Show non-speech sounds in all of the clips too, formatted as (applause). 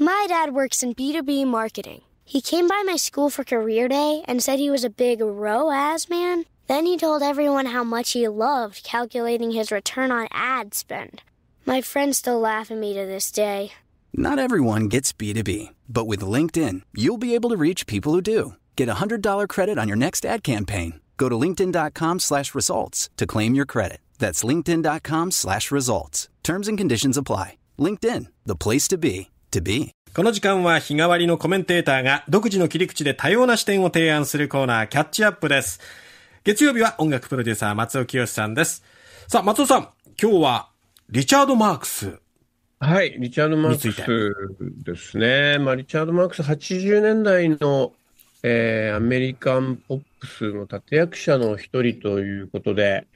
My dad works in B2B marketing. He came by my school for career day and said he was a big ROAS man. Then he told everyone how much he loved calculating his return on ad spend. My friends still laugh at me to this day. Not everyone gets B2B, but with LinkedIn, you'll be able to reach people who do. Get a $100 credit on your next ad campaign. Go to linkedin.com slash results to claim your credit. That's linkedin.com slash results. Terms and conditions apply. LinkedIn, the place to be. to be. この時間は日替わりのコメンテーターが独自の切り口で多様な視点を提案するコーナーキャッチアップです。月曜日は音楽プロデューサー松尾清さんです。さあ、松尾さん、今日はリチャード・マークス。はい、リチャード・マークスですね。まあ、リチャード・マークス80年代の、えー、アメリカンポップスの立役者の一人ということで、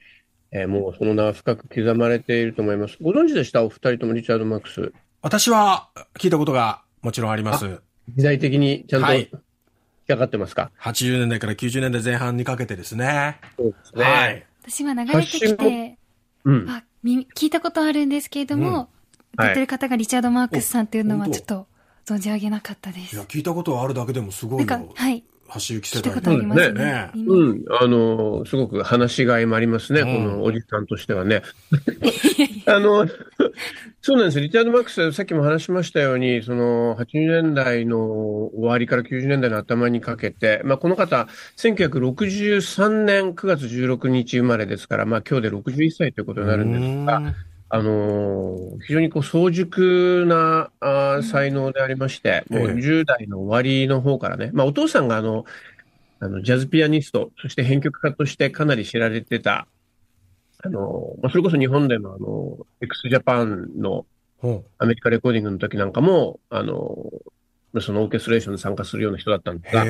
えー、もうその名は深く刻まれていると思います。ご存知でしたお二人ともリチャード・マークス。私は聞いたことがもちろんあります。時代的にちゃんと、はい、引っかかってますか ?80 年代から90年代前半にかけてですね。そうですね。はい。私今流れてきて、うん、あ聞いたことあるんですけれども、歌、うん、ってる方がリチャード・マークスさんっていうのはちょっと存じ上げなかったです。いや、聞いたことあるだけでもすごいよ。なんかはい。橋行き世代ね、ね、うん、あの、すごく話しがいもありますね、うん、このおじさんとしてはね。(laughs) あの、そうなんです。リチャード・マックスさっきも話しましたように、その80年代の終わりから90年代の頭にかけて、まあ、この方、1963年9月16日生まれですから、まあ、今日で61歳ということになるんですが、あの非常にこう早熟なあ才能でありまして、もう10代の終わりの方からね、まあ、お父さんがあのあのジャズピアニスト、そして編曲家としてかなり知られてたあの、まあ、それこそ日本でのあの、x ジャパンのアメリカレコーディングの時なんかも、あの、そのオーケストレーションに参加するような人だったんですが、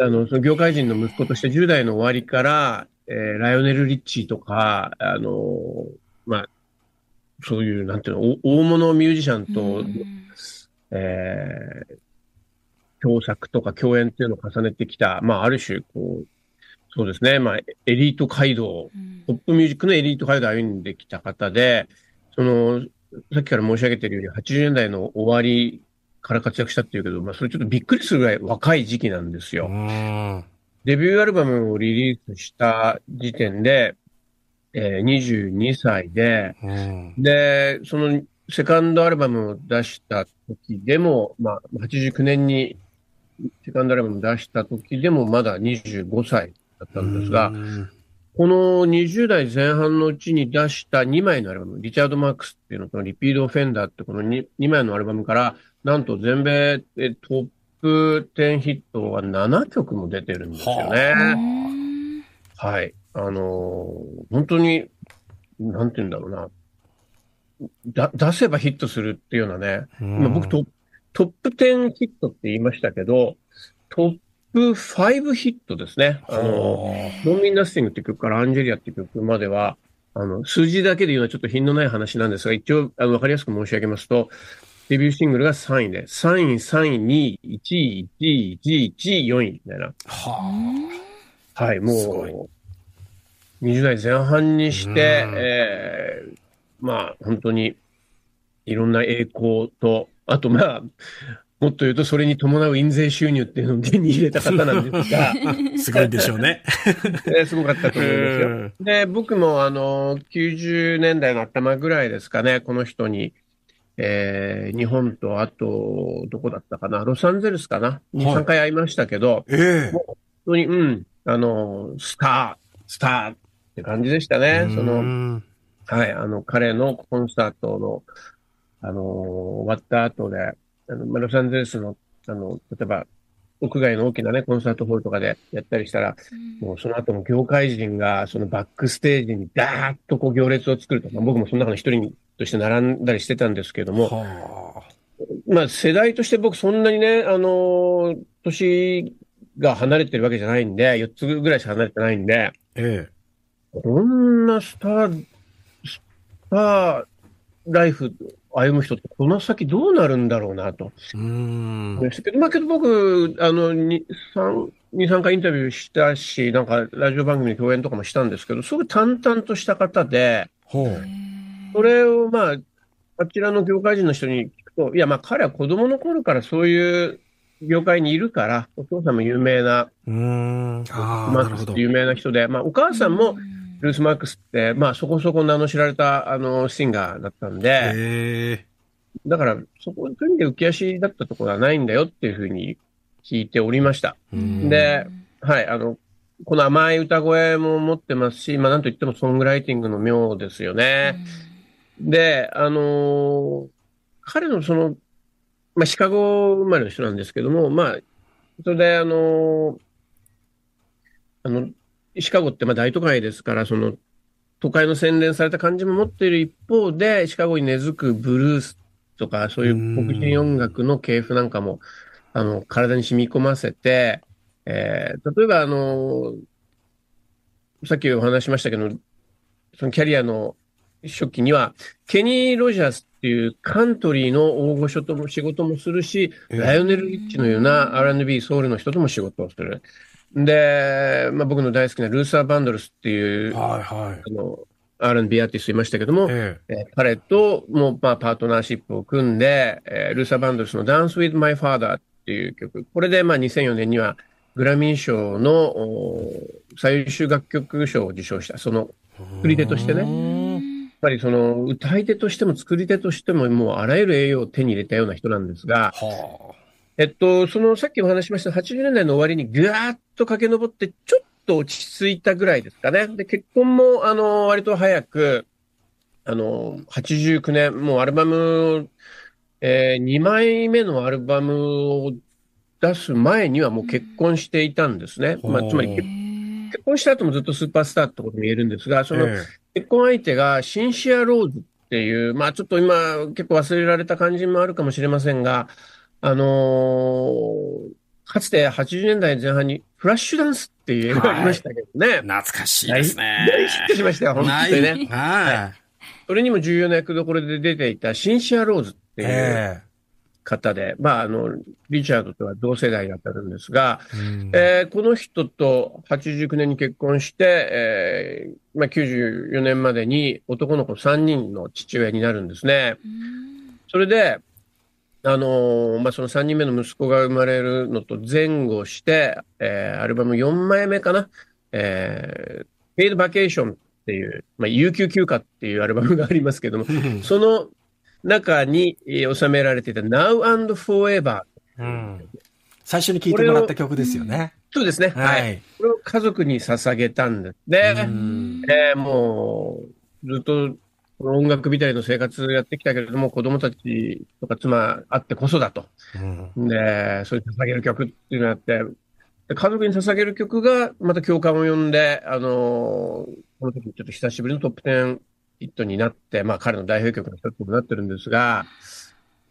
あの、その業界人の息子として10代の終わりから、えー、ライオネル・リッチーとか、あの、まあ、そういう、なんていうの、大物ミュージシャンと、えー、共作とか共演っていうのを重ねてきた、まあ、ある種、こう、そうですね、まあ、エリート街道、ポップミュージックのエリート街道を歩んできた方で、その、さっきから申し上げているように、80年代の終わりから活躍したっていうけど、まあ、それちょっとびっくりするぐらい若い時期なんですよ。デビューアルバムをリリースした時点で、えー、22歳で、で、そのセカンドアルバムを出した時でも、まあ、89年にセカンドアルバムを出した時でもまだ25歳だったんですが、この20代前半のうちに出した2枚のアルバム、リチャード・マックスっていうのと、リピード・フェンダーってこの 2, 2枚のアルバムから、なんと全米でトップ10ヒットが7曲も出てるんですよね。は、い。あのー、本当に、なんて言うんだろうな。だ出せばヒットするっていうようなね。今僕トトップ10ヒットって言いましたけど、トップ5ヒットですね。あの、モンミンダスティングって曲からアンジェリアって曲までは、あの、数字だけで言うのはちょっと品のない話なんですが、一応、あの、わかりやすく申し上げますと、デビューシングルが3位で、3位、3位、2位、1位、1位、1位、1位、4位、みたいな。はあ。はい、もう、20代前半にして、ええー、まあ、本当に、いろんな栄光と、あとまあ、もっと言うと、それに伴う印税収入っていうのを手に入れた方なんですが。(laughs) すごいでしょうね。すごかったと思いますよ。で、僕もあの、90年代の頭ぐらいですかね、この人に、えー、日本と、あと、どこだったかな、ロサンゼルスかな、2、3回会いましたけど、えー、本当に、うん、あの、スター、スターって感じでしたね。その、はい、あの、彼のコンサートの、あの、終わった後で、あの、まあ、ロサンゼルスの、あの、例えば、屋外の大きなね、コンサートホールとかでやったりしたら、うん、もうその後も業界人が、そのバックステージにダーッとこう行列を作ると、まあ、僕もその中の一人として並んだりしてたんですけども、はあ、まあ世代として僕そんなにね、あのー、年が離れてるわけじゃないんで、4つぐらいしか離れてないんで、ええ、こんなスター、スターライフ歩む人って、この先どうなるんだろうなと。うんですけど、まあ、けど僕、あの、2、3、2、3回インタビューしたし、なんかラジオ番組の共演とかもしたんですけど、すごい淡々とした方で、ほうそれをまあ、あちらの業界人の人に聞くと、いや、まあ彼は子供の頃からそういう業界にいるから、お父さんも有名な、うんあなるほど有名な人で、まあお母さんも、うんルース・マックスって、まあそこそこ名の知られた、あの、シンガーだったんで、だから、そこにんで浮き足だったところはないんだよっていうふうに聞いておりました。で、はい、あの、この甘い歌声も持ってますし、まあなんといってもソングライティングの妙ですよね。で、あのー、彼のその、まあシカゴ生まれの人なんですけども、まあ、それであのー、あの、シカゴってまあ大都会ですから、その、都会の洗練された感じも持っている一方で、シカゴに根付くブルースとか、そういう黒人音楽の系譜なんかも、あの、体に染み込ませて、えー、例えばあの、さっきお話しましたけど、そのキャリアの初期には、ケニー・ロジャースっていうカントリーの大御所とも仕事もするし、ライオネル・リッチのような R&B ソウルの人とも仕事をする。で、まあ、僕の大好きなルーサー・バンドルスっていう、はいはい、あの R&B アーティストいましたけども、ええー、彼とも、まあ、パートナーシップを組んで、えー、ルーサー・バンドルスの Dance with My Father っていう曲、これで、まあ、2004年にはグラミー賞の最優秀楽曲賞を受賞した、その作り手としてね。やっぱりその歌い手としても作り手としてももうあらゆる栄養を手に入れたような人なんですが、はあえっと、そのさっきお話しました80年代の終わりにぐわーっと駆け上って、ちょっと落ち着いたぐらいですかね。で、結婚も、あの、割と早く、あの、89年、もうアルバム、えー、2枚目のアルバムを出す前にはもう結婚していたんですね。まあ、つまり結婚した後もずっとスーパースターってことに言えるんですが、その結婚相手がシンシア・ローズっていう、まあちょっと今結構忘れられた感じもあるかもしれませんが、あのー、かつて80年代前半にフラッシュダンスっていう映画がありましたけどね。はい、懐かしいですね。大ヒットしましたよ、本当にね。はい。はい、それにも重要な役どころで出ていたシンシア・ローズっていう方で、まあ、あの、リチャードとは同世代だったんですが、えー、この人と89年に結婚して、えー、まあ、94年までに男の子3人の父親になるんですね。それで、あのまあ、その3人目の息子が生まれるのと前後して、えー、アルバム4枚目かな、えー、フェイドバケーションっていう、まあ、有給休暇っていうアルバムがありますけども、その中に収められていた Now and Forever、うん。最初に聴いてもらった曲ですよね。そうですね。はい。これを家族に捧げたんですね。えー、もう、ずっと音楽みたいな生活やってきたけれども、子供たちとか妻あってこそだと。うん、で、そう捧げる曲っていうのがあって、家族に捧げる曲がまた共感を呼んで、あのー、この時ちょっと久しぶりのトップ10ヒットになって、まあ彼の代表曲の一つになってるんですが、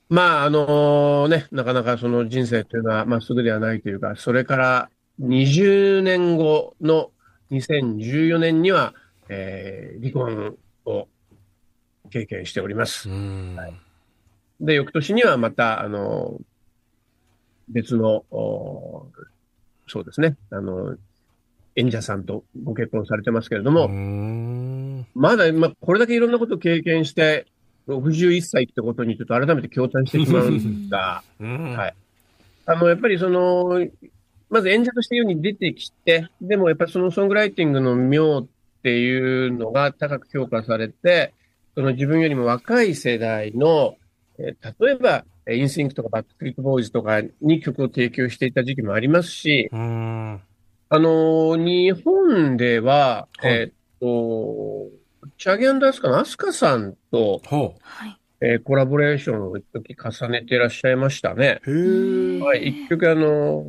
まああのね、なかなかその人生というのはまっすぐではないというか、それから20年後の2014年には、えー、離婚を経験しております。はい、で、翌年にはまた、あの、別の、そうですね、あの、演者さんとご結婚されてますけれども、まだ、まあ、これだけいろんなことを経験して、61歳ってことにちょっと改めて共感してしまうんですが、はい。あの、やっぱりその、まず演者として世に出てきて、でもやっぱりそのソングライティングの妙っていうのが高く評価されて、その自分よりも若い世代の、え例えば、インスインクとかバックスリープボーイズとかに曲を提供していた時期もありますし、あのー、日本では、はい、えっと、チャゲアンダースカのアスカさんと、はいえー、コラボレーションを一時重ねていらっしゃいましたね。はい、一曲あの、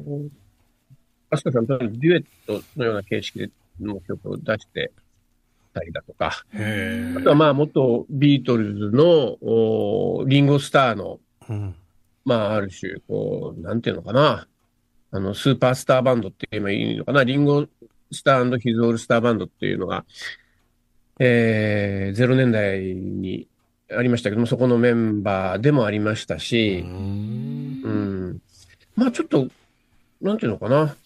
アスカさんとデュエットのような形式での曲を出してたりだとか、あとはまあ元ビートルズのリンゴスターの、うん、まあある種、こう、なんていうのかな、あの、スーパースターバンドって言えばいいのかな、リンゴスターヒズオールスターバンドっていうのが、えー、0年代にありましたけども、そこのメンバーでもありましたし、うんうんまあちょっと、なんていうのかな、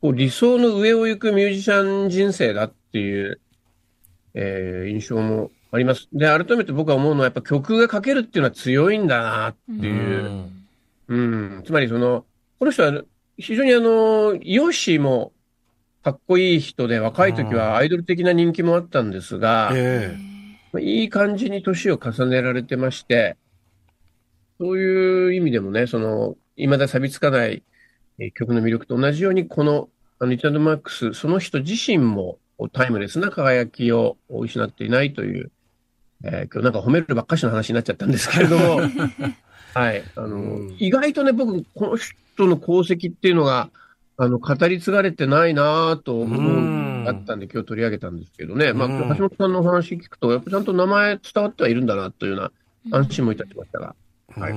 こう理想の上を行くミュージシャン人生だっていうえー、印象もあります。で、改めて僕は思うのは、やっぱ曲が書けるっていうのは強いんだなっていう。うん、うん。つまりその、この人は非常にあの、ヨシもかっこいい人で、若い時はアイドル的な人気もあったんですが、まあ、いい感じに年を重ねられてまして、そういう意味でもね、その、未だ錆びつかない曲の魅力と同じように、この、あの、イタドマックス、その人自身も、タイムレスな輝きを失っていないという、えー、今日なんか褒めるばっかしの話になっちゃったんですけれども、(laughs) はい、あの、うん、意外とね、僕、この人の功績っていうのが、あの、語り継がれてないなと思う、あったんで、今日取り上げたんですけどね、まあ、橋本さんのお話聞くと、やっぱちゃんと名前伝わってはいるんだな、というような安心もいたしましたが。はい。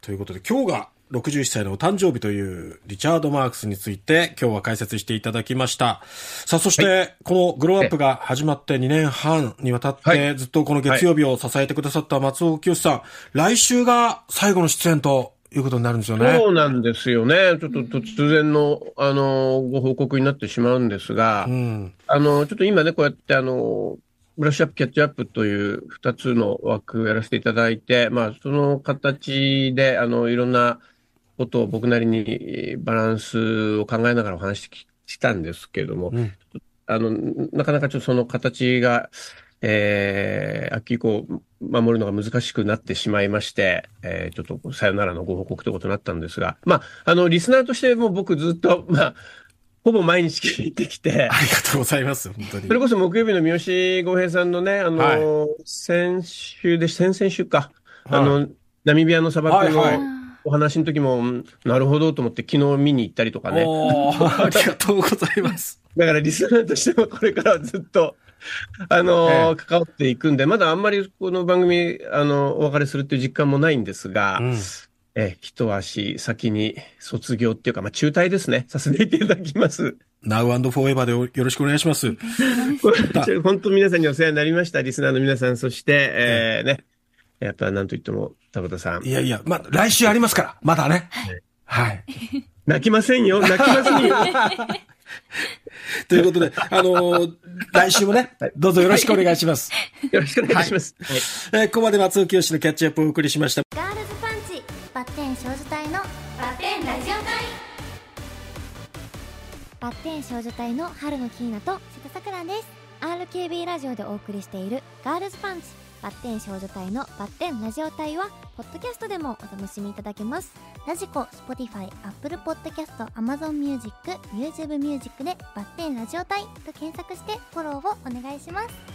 ということで、今日が61歳のお誕生日というリチャード・マークスについて今日は解説していただきました。さあ、そして、このグローアップが始まって2年半にわたってずっとこの月曜日を支えてくださった松尾清さん、来週が最後の出演ということになるんですよね。そうなんですよね。ちょっと突然の、あの、ご報告になってしまうんですが、うん、あの、ちょっと今ね、こうやってあの、ブラッシュアップ、キャッチアップという2つの枠をやらせていただいて、まあ、その形で、あの、いろんな、ことを僕なりにバランスを考えながらお話ししたんですけれども、うん、あの、なかなかちょっとその形が、えー、秋以降、守るのが難しくなってしまいまして、えー、ちょっとさよならのご報告ということになったんですが、まあ、あの、リスナーとしても僕ずっと、まあ、ほぼ毎日聞いてきて。ありがとうございます、本当に。それこそ木曜日の三好五平さんのね、あの、はい、先週で、先々週か、はい、あの、ナミビアの砂漠の、はいはいお話の時も、なるほどと思って昨日見に行ったりとかね。(laughs) ありがとうございます。だからリスナーとしてもこれからずっと、あのー、関わっていくんで、まだあんまりこの番組、あの、お別れするっていう実感もないんですが、うん、え、一足先に卒業っていうか、まあ、中退ですね、させていただきます。Now and Forever でよろしくお願いします。(laughs) 本当皆さんにお世話になりました。リスナーの皆さん、そして、えー、ね、やっぱなんと言っても、田畑さん。いやいや、まあ、来週ありますから、まだね。はい。泣きませんよ、泣きませんよ。(laughs) (laughs) ということで、あのー、来週もね、どうぞよろしくお願いします。(laughs) よろしくお願いします。はい、えー、ここまで松尾清のキャッチアップをお送りしました。ガールズパンチ、バッテン少女隊の、バッテンラジオ隊。バッテン少女隊の春のキーナと瀬田さくらです RKB ラジオでお送りしている「ガールズパンチ」バッテン少女隊のバッテンラジオ隊はポッドキャストでもお楽しみいただけますラジコスポティファイ、アップルポッドキャストアマゾンミュージック、c YouTube Music でバッテンラジオ隊と検索してフォローをお願いします